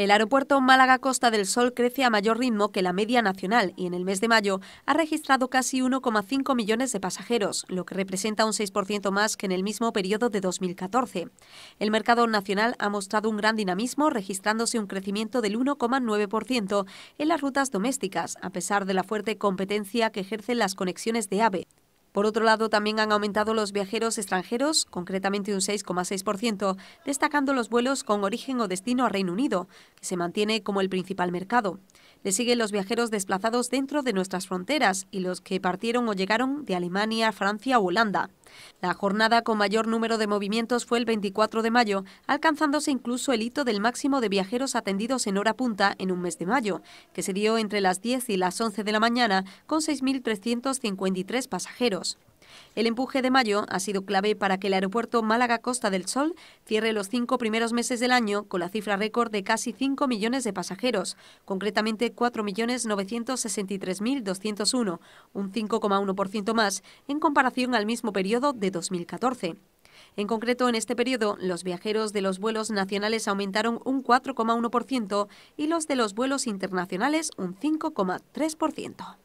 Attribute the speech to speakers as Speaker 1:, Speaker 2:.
Speaker 1: El aeropuerto Málaga-Costa del Sol crece a mayor ritmo que la media nacional y en el mes de mayo ha registrado casi 1,5 millones de pasajeros, lo que representa un 6% más que en el mismo periodo de 2014. El mercado nacional ha mostrado un gran dinamismo, registrándose un crecimiento del 1,9% en las rutas domésticas, a pesar de la fuerte competencia que ejercen las conexiones de AVE. Por otro lado, también han aumentado los viajeros extranjeros, concretamente un 6,6%, destacando los vuelos con origen o destino a Reino Unido, que se mantiene como el principal mercado. Le siguen los viajeros desplazados dentro de nuestras fronteras y los que partieron o llegaron de Alemania, Francia o Holanda. La jornada con mayor número de movimientos fue el 24 de mayo, alcanzándose incluso el hito del máximo de viajeros atendidos en hora punta en un mes de mayo, que se dio entre las 10 y las 11 de la mañana con 6.353 pasajeros. El empuje de mayo ha sido clave para que el aeropuerto Málaga-Costa del Sol cierre los cinco primeros meses del año con la cifra récord de casi 5 millones de pasajeros, concretamente 4.963.201, un 5,1% más en comparación al mismo periodo de 2014. En concreto, en este periodo, los viajeros de los vuelos nacionales aumentaron un 4,1% y los de los vuelos internacionales un 5,3%.